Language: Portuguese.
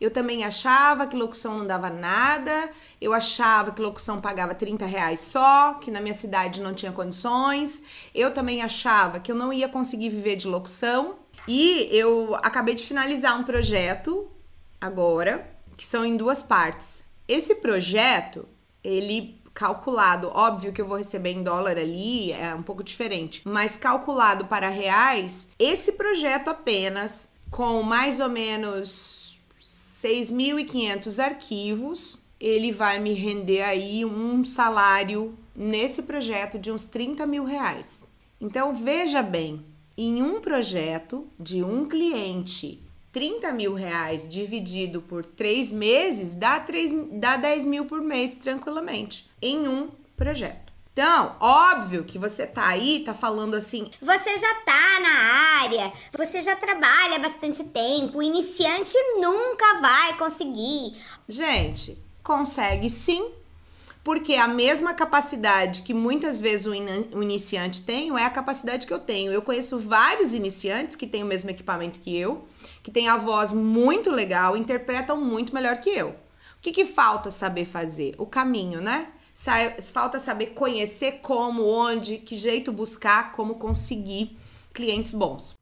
Eu também achava que locução não dava nada, eu achava que locução pagava 30 reais só, que na minha cidade não tinha condições, eu também achava que eu não ia conseguir viver de locução. E eu acabei de finalizar um projeto agora, que são em duas partes. Esse projeto, ele calculado, óbvio que eu vou receber em dólar ali, é um pouco diferente, mas calculado para reais, esse projeto apenas com mais ou menos 6.500 arquivos, ele vai me render aí um salário nesse projeto de uns 30 mil reais. Então veja bem, em um projeto de um cliente, 30 mil reais dividido por três meses dá, 3, dá 10 mil por mês tranquilamente em um projeto. Então, óbvio que você tá aí, tá falando assim. Você já tá na área, você já trabalha bastante tempo, o iniciante nunca vai conseguir. Gente, consegue sim, porque a mesma capacidade que muitas vezes o, in o iniciante tem é a capacidade que eu tenho. Eu conheço vários iniciantes que têm o mesmo equipamento que eu, que têm a voz muito legal, interpretam muito melhor que eu. O que, que falta saber fazer? O caminho, né? falta saber conhecer como, onde, que jeito buscar, como conseguir clientes bons.